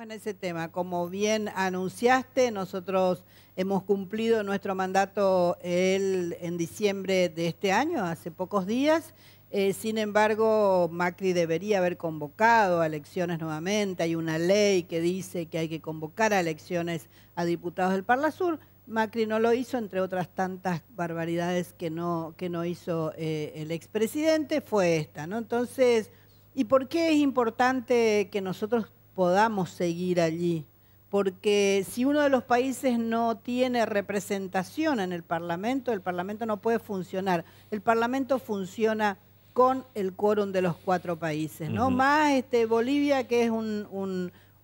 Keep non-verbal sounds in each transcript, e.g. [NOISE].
en ese tema. Como bien anunciaste, nosotros hemos cumplido nuestro mandato el, en diciembre de este año, hace pocos días. Eh, sin embargo, Macri debería haber convocado a elecciones nuevamente. Hay una ley que dice que hay que convocar a elecciones a diputados del Parla Sur. Macri no lo hizo, entre otras tantas barbaridades que no, que no hizo eh, el expresidente, fue esta. ¿no? Entonces, ¿y por qué es importante que nosotros podamos seguir allí. Porque si uno de los países no tiene representación en el Parlamento, el Parlamento no puede funcionar. El Parlamento funciona con el quórum de los cuatro países, ¿no? Más este, Bolivia, que es un,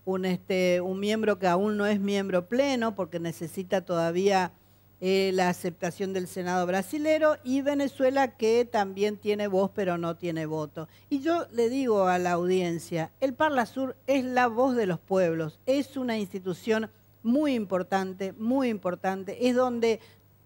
un, este, un miembro que aún no es miembro pleno, porque necesita todavía eh, la aceptación del Senado brasilero y Venezuela que también tiene voz pero no tiene voto. Y yo le digo a la audiencia, el Parla Sur es la voz de los pueblos, es una institución muy importante, muy importante, es donde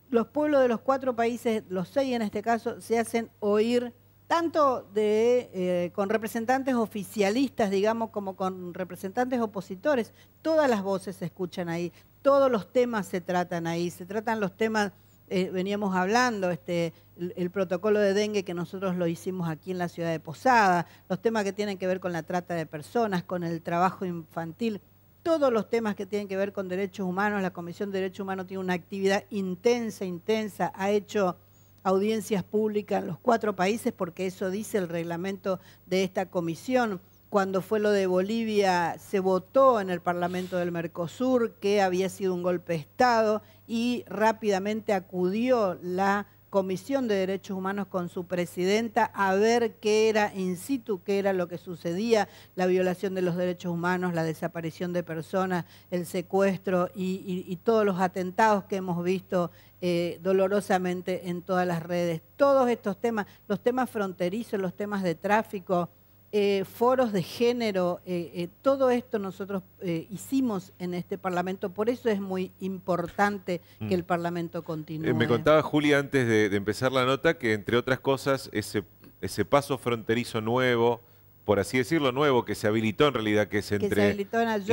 los pueblos de los cuatro países, los seis en este caso, se hacen oír tanto de, eh, con representantes oficialistas, digamos, como con representantes opositores, todas las voces se escuchan ahí, todos los temas se tratan ahí, se tratan los temas, eh, veníamos hablando, este, el, el, protocolo de dengue que nosotros lo hicimos aquí en la ciudad de Posada, los temas que tienen que ver con la trata de personas, con el trabajo infantil, todos los temas que tienen que ver con derechos humanos, la Comisión de Derechos Humanos tiene una actividad intensa, intensa, ha hecho audiencias públicas en los cuatro países porque eso dice el reglamento de esta comisión cuando fue lo de Bolivia, se votó en el Parlamento del Mercosur que había sido un golpe de Estado y rápidamente acudió la Comisión de Derechos Humanos con su presidenta a ver qué era in situ, qué era lo que sucedía, la violación de los derechos humanos, la desaparición de personas, el secuestro y, todos los atentados que hemos visto eh, dolorosamente en todas las redes. Todos estos temas, los temas fronterizos, los temas de tráfico, eh, foros de género, eh, eh, todo esto nosotros hicimos en este Parlamento, por eso es muy importante que mm. el Parlamento continúe. me contaba Julia antes de, empezar la nota que entre otras cosas ese, ese paso fronterizo nuevo por así decirlo, nuevo que se habilitó en realidad, que es entre se habilitó Ayolas.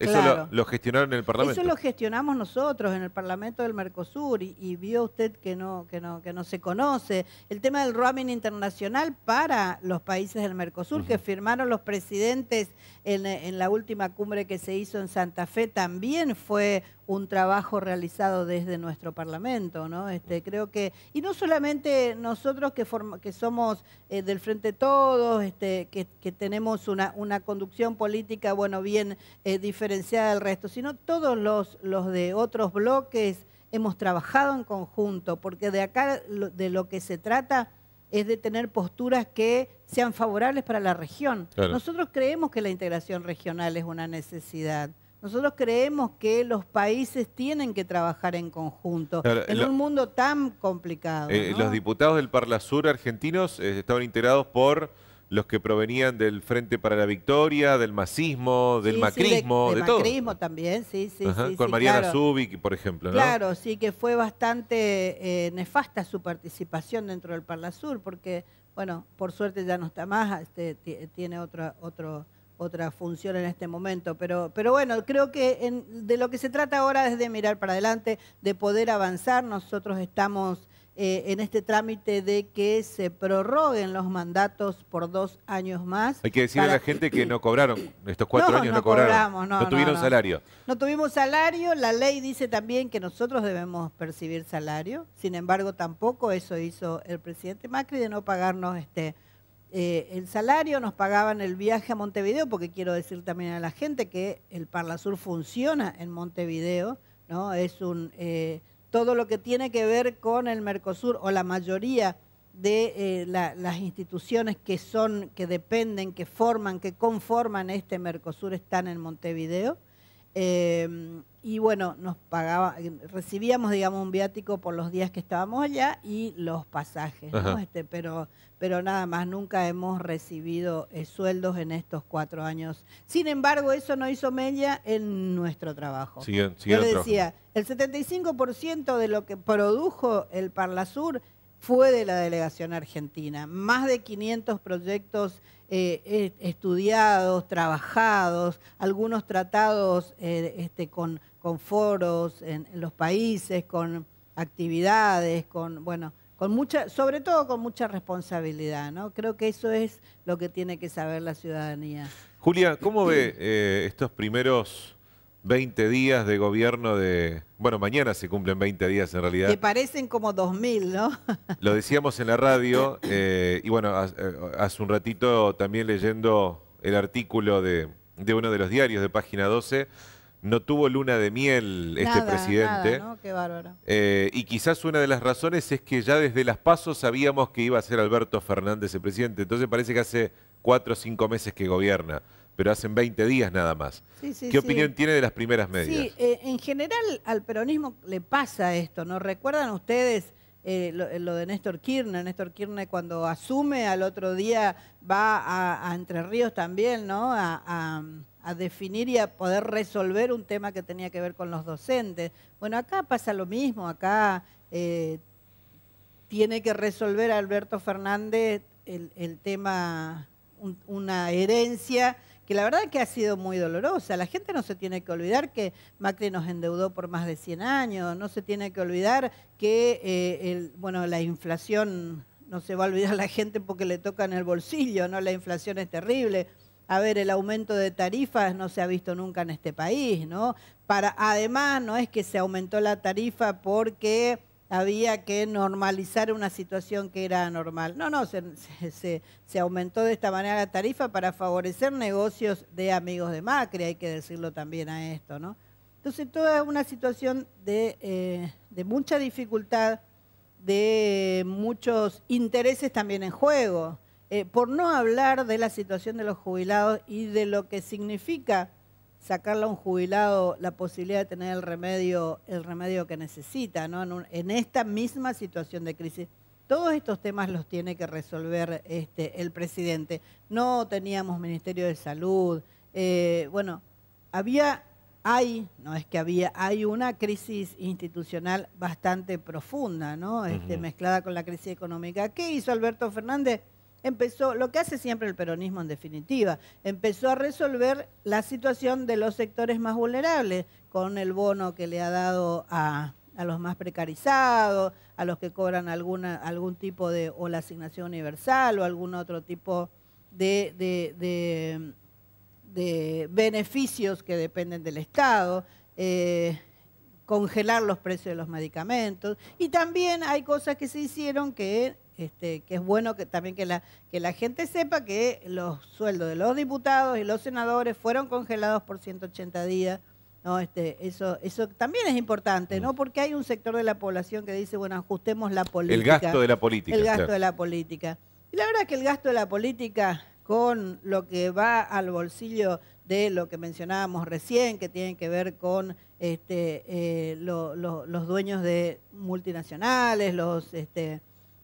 Eso lo, gestionaron en el Parlamento. Eso lo gestionamos nosotros en el Parlamento del Mercosur y, vio usted que no, que, no, que no se conoce. El tema del roaming internacional para los países del Mercosur, que firmaron los presidentes en, en la última cumbre que se hizo en Santa Fe, también fue un trabajo realizado desde nuestro Parlamento, ¿no? Este, creo que, y no solamente nosotros que, que somos eh, del Frente Todos, este, que, tenemos una, una, conducción política, bueno, bien eh, diferenciada del resto, sino todos los, los de otros bloques hemos trabajado en conjunto, porque de acá de lo que se trata es de tener posturas que sean favorables para la región. Nosotros creemos que la integración regional es una necesidad. Nosotros creemos que los países tienen que trabajar en conjunto en un mundo tan complicado. Eh, los diputados del Parla Sur argentinos eh, estaban integrados por los que provenían del Frente para la Victoria, del Macismo, del macrismo, de, todo. Del macrismo también, sí, sí. con Mariana claro. por ejemplo. Claro, sí, que fue bastante eh, nefasta su participación dentro del Parla Sur, porque, bueno, por suerte ya no está más, este, tiene otro... otro otra función en este momento. Pero, pero bueno, creo que en, de lo que se trata ahora es de mirar para adelante, de poder avanzar. Nosotros estamos eh, en este trámite de que se prorroguen los mandatos por dos años más. Hay que decirle a la gente que no cobraron, estos cuatro años no, cobraron. no, no, tuvieron salario. No tuvimos salario, la ley dice también que nosotros debemos percibir salario, sin embargo tampoco eso hizo el presidente Macri de no pagarnos este eh, el salario, nos pagaban el viaje a Montevideo, porque quiero decir también a la gente que el Sur funciona en Montevideo, ¿no? Es un eh, todo lo que tiene que ver con el Mercosur o la mayoría de eh, las instituciones que son, que dependen, que forman, que conforman este Mercosur están en Montevideo. Em, y bueno, nos pagaba, eh, recibíamos, digamos, un viático por los días que estábamos allá y los pasajes, Este, pero, pero nada más, nunca hemos recibido eh, sueldos en estos cuatro años. Sin embargo, eso no hizo mella en nuestro trabajo. decía Yo le decía, el 75% de lo que produjo el Parlasur fue de la delegación argentina. Más de 500 proyectos eh, eh, estudiados, trabajados, algunos tratados eh, este, con, foros en, los países, con actividades, con, bueno, con mucha, sobre todo con mucha responsabilidad, ¿no? Creo que eso es lo que tiene que saber la ciudadanía. Julia, ¿cómo ve estos primeros 20 días de gobierno de... Bueno, mañana se cumplen 20 días en realidad. Que parecen como 2.000, ¿no? [LAUGHS] Lo decíamos en la radio eh, y bueno, hace un ratito también leyendo el artículo de, uno de los diarios de Página 12, no tuvo luna de miel este presidente. Nada, ¿no? Qué bárbaro. Eh, y quizás una de las razones es que ya desde las pasos sabíamos que iba a ser Alberto Fernández el presidente. Entonces parece que hace cuatro o cinco meses que gobierna pero hacen 20 días nada más. ¿Qué opinión tiene de las primeras medidas? Sí, eh, en general al peronismo le pasa esto, ¿no? ¿Recuerdan ustedes eh, eh, lo, de Néstor Kirchner. Néstor Kirchner cuando asume al otro día va a, Entre Ríos también, ¿no? A, definir y a poder resolver un tema que tenía que ver con los docentes. Bueno, acá pasa lo mismo, acá tiene que resolver Alberto Fernández el, tema, una herencia que la verdad que ha sido muy dolorosa. La gente no se tiene que olvidar que Macri nos endeudó por más de 100 años, no se tiene que olvidar que eh, bueno, la inflación no se va a olvidar la gente porque le toca en el bolsillo, ¿no? La inflación es terrible. A ver, el aumento de tarifas no se ha visto nunca en este país, ¿no? Para, además, no es que se aumentó la tarifa porque había que normalizar una situación que era anormal. No, no, se, se, aumentó de esta manera la tarifa para favorecer negocios de amigos de Macri, hay que decirlo también a esto, ¿no? Entonces, toda una situación de, eh, mucha dificultad, de muchos intereses también en juego, eh, por no hablar de la situación de los jubilados y de lo que significa sacarle a un jubilado la posibilidad de tener el remedio, el remedio que necesita, ¿no? En, esta misma situación de crisis. Todos estos temas los tiene que resolver este, el presidente. No teníamos Ministerio de Salud. Eh, bueno, había, hay, no es que había, hay una crisis institucional bastante profunda, ¿no? Este, Mezclada con la crisis económica. ¿Qué hizo Alberto Fernández? empezó, lo que hace siempre el peronismo en definitiva, empezó a resolver la situación de los sectores más vulnerables con el bono que le ha dado a, los más precarizados, a los que cobran algún tipo de, o la asignación universal o algún otro tipo de, de, beneficios que dependen del Estado. Eh, congelar los precios de los medicamentos y también hay cosas que se hicieron que este, que es bueno que también que la, que la gente sepa que los sueldos de los diputados y los senadores fueron congelados por 180 días. No, este, eso, eso también es importante, ¿no? Mm. Porque hay un sector de la población que dice, bueno, ajustemos la política. El gasto de la política. El gasto de la política. Y la verdad que el gasto de la política con lo que va al bolsillo de lo que mencionábamos recién, que tiene que ver con este, eh, los dueños de multinacionales, los este,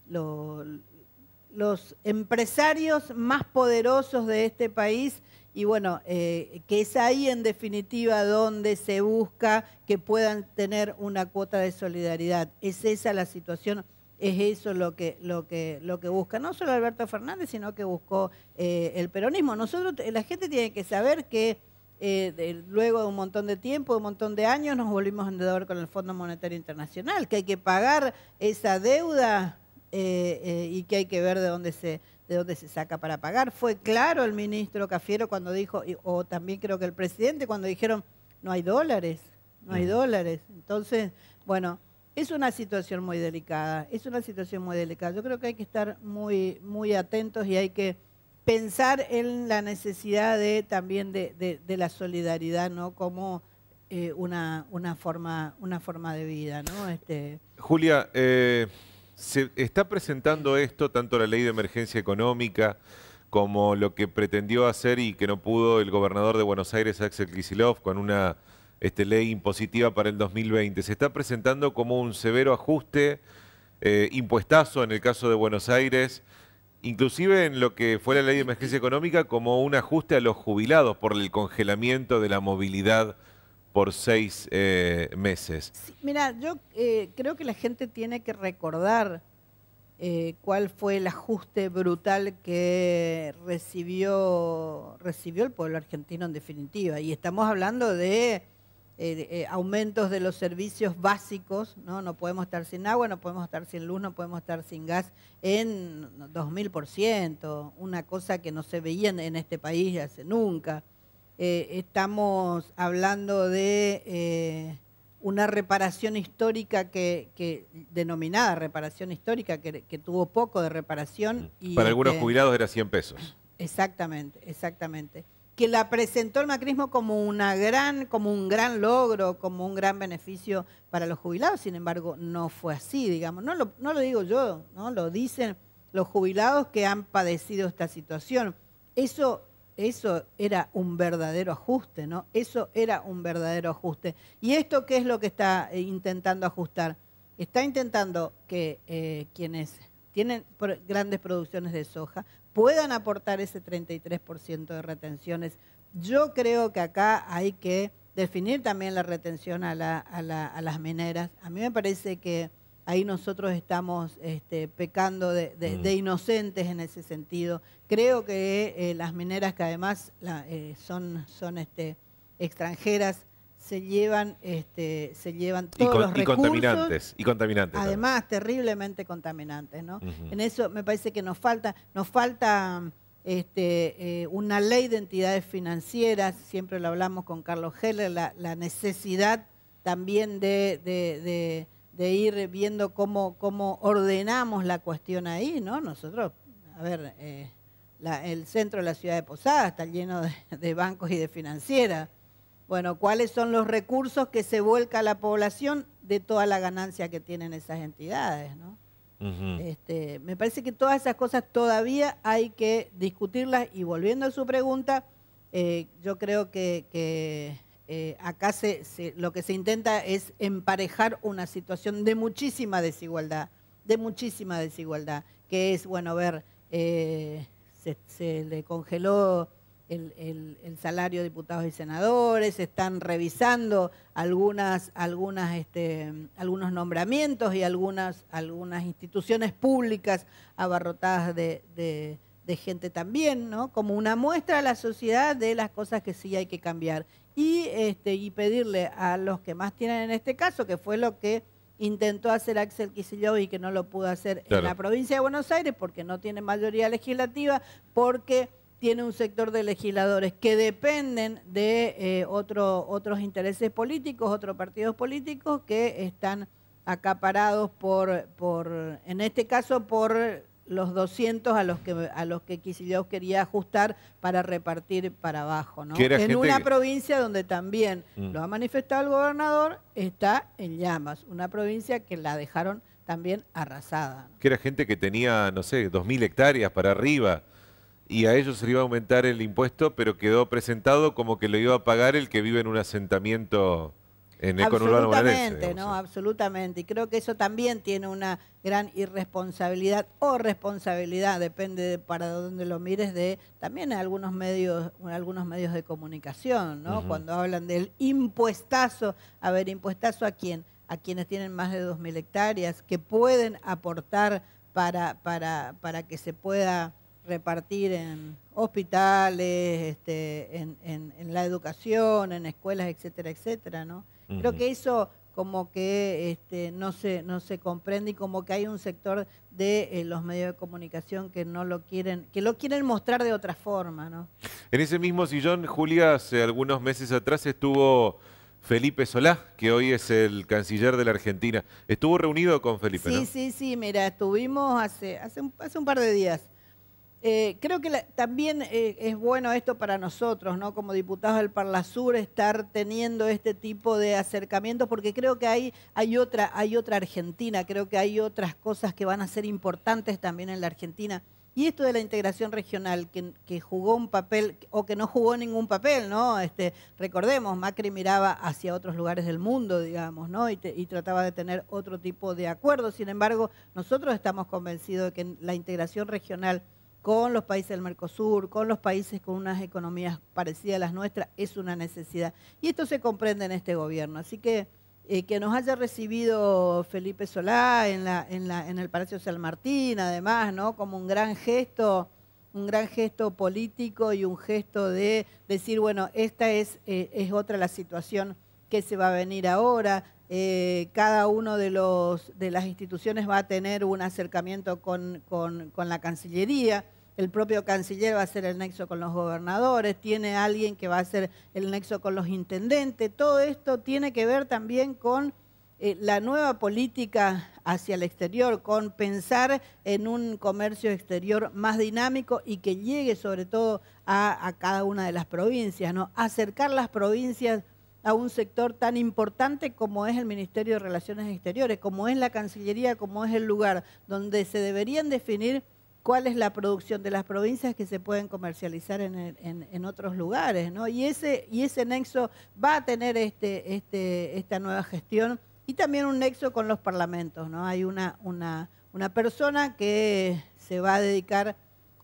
los empresarios más poderosos de este país y bueno, eh, que es ahí en definitiva donde se busca que puedan tener una cuota de solidaridad. Es esa la situación, es eso lo que, lo que, lo que busca. No solo Alberto Fernández, sino que buscó eh, el peronismo. Nosotros, la gente tiene que saber que eh, luego de un montón de tiempo, de un montón de años, nos volvimos a endeudar con el Fondo Monetario Internacional, que hay que pagar esa deuda eh, eh, y que hay que ver de dónde se de dónde se saca para pagar. Fue claro el ministro Cafiero cuando dijo, o también creo que el presidente cuando dijeron, no hay dólares, no hay mm. dólares. Entonces, bueno, es una situación muy delicada, es una situación muy delicada. Yo creo que hay que estar muy, muy atentos y hay que pensar en la necesidad de también de, la solidaridad, ¿no? Como eh, una, una, forma, una forma de vida, Este... Julia, se está presentando esto, tanto la ley de emergencia económica como lo que pretendió hacer y que no pudo el gobernador de Buenos Aires, Axel Kisilov, con una este, ley impositiva para el 2020. Se está presentando como un severo ajuste, eh, impuestazo en el caso de Buenos Aires, inclusive en lo que fue la ley de emergencia económica, como un ajuste a los jubilados por el congelamiento de la movilidad por seis eh, meses. mira, yo eh, creo que la gente tiene que recordar eh, cuál fue el ajuste brutal que recibió, recibió el pueblo argentino en definitiva. Y estamos hablando de aumentos de los servicios básicos, ¿no? no podemos estar sin agua, no podemos estar sin luz, no podemos estar sin gas en 2.000%, una cosa que no se veía en, este país hace nunca. Eh, estamos hablando de eh, una reparación histórica que, denominada reparación histórica, que, tuvo poco de reparación. Mm. Para algunos este, jubilados era 100 pesos. Exactamente, exactamente. Que la presentó el macrismo como, una gran, como un gran logro, como un gran beneficio para los jubilados, sin embargo, no fue así, digamos. No lo, no lo digo yo, ¿no? lo dicen los jubilados que han padecido esta situación. Eso eso era un verdadero ajuste, ¿no? Eso era un verdadero ajuste. ¿Y esto qué es lo que está eh, intentando ajustar? Está intentando que eh, quienes tienen grandes producciones de soja puedan aportar ese 33% de retenciones. Yo creo que acá hay que definir también la retención a, a las mineras. A mí me parece que ahí nosotros estamos este, pecando mm. de, inocentes en ese sentido. Creo que eh, las mineras que además eh, son, este, extranjeras se llevan, este, se llevan todos los recursos. Y contaminantes, y contaminantes. Además, terriblemente contaminantes, ¿no? En eso me parece que nos falta, nos falta este, eh, una ley de entidades financieras, siempre lo hablamos con Carlos Heller, la, necesidad también de de ir viendo cómo, cómo ordenamos la cuestión ahí, ¿no? Nosotros, a ver, eh, el centro de la ciudad de Posadas está lleno de, bancos y de financieras. Bueno, ¿cuáles son los recursos que se vuelca a la población de toda la ganancia que tienen esas entidades, ¿no? este, me parece que todas esas cosas todavía hay que discutirlas y volviendo a su pregunta, eh, yo creo que eh, acá lo que se intenta es emparejar una situación de muchísima desigualdad, de muchísima desigualdad, que es, bueno, ver, eh, se, le congeló el, salario de diputados y senadores, están revisando algunas, algunas, este, algunos nombramientos y algunas, algunas instituciones públicas abarrotadas de, gente también, Como una muestra a la sociedad de las cosas que sí hay que cambiar. Este, y, pedirle a los que más tienen en este caso, que fue lo que intentó hacer Axel Kicillof y que no lo pudo hacer en la provincia de Buenos Aires porque no tiene mayoría legislativa, porque tiene un sector de legisladores que dependen de eh, otros intereses políticos, otros partidos políticos que están acaparados por, por en este caso, por los 200 a los que a los que quería ajustar para repartir para abajo, ¿no? En una provincia donde también mm. lo ha manifestado el gobernador está en llamas, una provincia que la dejaron también arrasada. Que era gente que tenía, no sé, 2.000 hectáreas para arriba y a ellos se le iba a aumentar el impuesto, pero quedó presentado como que lo iba a pagar el que vive en un asentamiento en Absolutamente, ¿no? Absolutamente. Y creo que eso también tiene una gran irresponsabilidad o responsabilidad, depende de para dónde lo mires, de también en algunos medios, algunos medios de comunicación, ¿no? Cuando hablan del impuestazo, a ver, impuestazo a quién? A quienes tienen más de 2.000 hectáreas, que pueden aportar para, para, para que se pueda repartir en hospitales, este, en, en, en la educación, en escuelas, etcétera, etcétera, ¿no? Creo que eso como que este, no, se, no se comprende y como que hay un sector de eh, los medios de comunicación que no lo quieren, que lo quieren mostrar de otra forma, ¿no? En ese mismo sillón, Julia, hace algunos meses atrás estuvo Felipe Solá, que hoy es el canciller de la Argentina. Estuvo reunido con Felipe, Sí, sí, sí, mira, estuvimos hace, hace, un, hace un par de días. Eh, creo que también eh, es bueno esto para nosotros, ¿no? Como diputados del Sur, estar teniendo este tipo de acercamientos, porque creo que hay, hay, otra, hay otra Argentina, creo que hay otras cosas que van a ser importantes también en la Argentina. Y esto de la integración regional, que, jugó un papel o que no jugó ningún papel, ¿no? Este, recordemos, Macri miraba hacia otros lugares del mundo, digamos, ¿no? Y, y trataba de tener otro tipo de acuerdos. Sin embargo, nosotros estamos convencidos de que la integración regional con los países del Mercosur, con los países con unas economías parecidas a las nuestras, es una necesidad. Y esto se comprende en este gobierno. Así que eh, que nos haya recibido Felipe Solá en, el Palacio San Martín, además, ¿no? como un gran gesto, un gran gesto político y un gesto de decir, bueno, esta es, eh, es otra la situación que se va a venir ahora, eh, cada uno de, los, de las instituciones va a tener un acercamiento con la Cancillería el propio canciller va a ser el nexo con los gobernadores, tiene alguien que va a ser el nexo con los intendentes. Todo esto tiene que ver también con eh, la nueva política hacia el exterior, con pensar en un comercio exterior más dinámico y que llegue sobre todo a, a cada una de las provincias, ¿no? Acercar las provincias a un sector tan importante como es el Ministerio de Relaciones Exteriores, como es la Cancillería, como es el lugar donde se deberían definir cuál es la producción de las provincias que se pueden comercializar en, otros lugares, ¿no? Y ese, y ese nexo va a tener este, este, esta nueva gestión y también un nexo con los parlamentos, ¿no? Hay una, una, una persona que se va a dedicar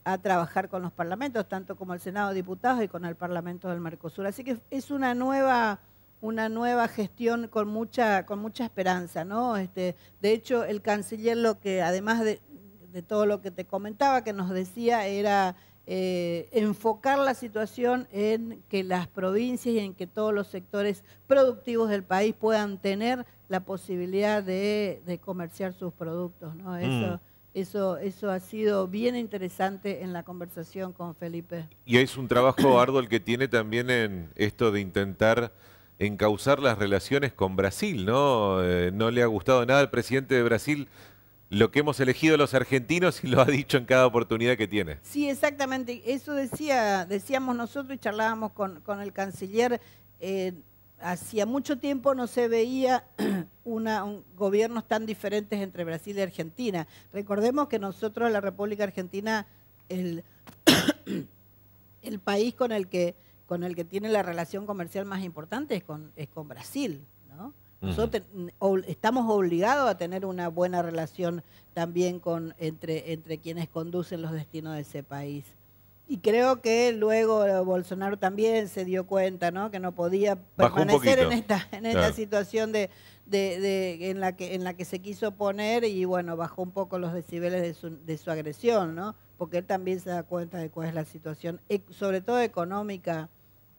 a trabajar con los parlamentos, tanto como el Senado de Diputados y con el Parlamento del Mercosur. Así que es una nueva una nueva gestión con mucha, con mucha esperanza, ¿no? Este, de hecho, el canciller lo que, además de, de todo lo que te comentaba, que nos decía, era eh, enfocar la situación en que las provincias y en que todos los sectores productivos del país puedan tener la posibilidad de, comerciar sus productos. ¿no? Mm. Eso, Eso, eso ha sido bien interesante en la conversación con Felipe. Y es un trabajo [CLEARS THROAT] arduo el que tiene también en esto de intentar encauzar las relaciones con Brasil, ¿no? Eh, no le ha gustado nada al presidente de Brasil lo que hemos elegido los argentinos y lo ha dicho en cada oportunidad que tiene. Sí, exactamente. Eso decía, decíamos nosotros y charlábamos con, el canciller. Eh, hacía mucho tiempo no se veía [CLEARS THROAT] una, gobiernos tan diferentes entre Brasil y Argentina. Recordemos que nosotros, la República Argentina, el, [CLEARS THROAT] el país con el, que, con el que tiene la relación comercial más importante es con, es con Brasil. Nosotros estamos obligados a tener una buena relación también con, entre, entre quienes conducen los destinos de ese país. Y creo que luego Bolsonaro también se dio cuenta, ¿no? Que no podía permanecer en esta, en esta situación de, en la que en la que se quiso poner y bueno bajó un poco los decibeles de su, de su agresión, ¿no? Porque él también se da cuenta de cuál es la situación, e, sobre todo económica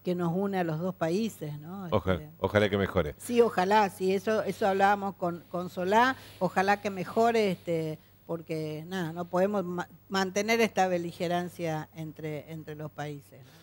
que nos une a los dos países, ¿no? Este, ojalá, que mejore. Sí, ojalá, sí, eso, eso hablábamos con, Solá, ojalá que mejore, este, porque nada, no podemos mantener esta beligerancia entre, entre los países.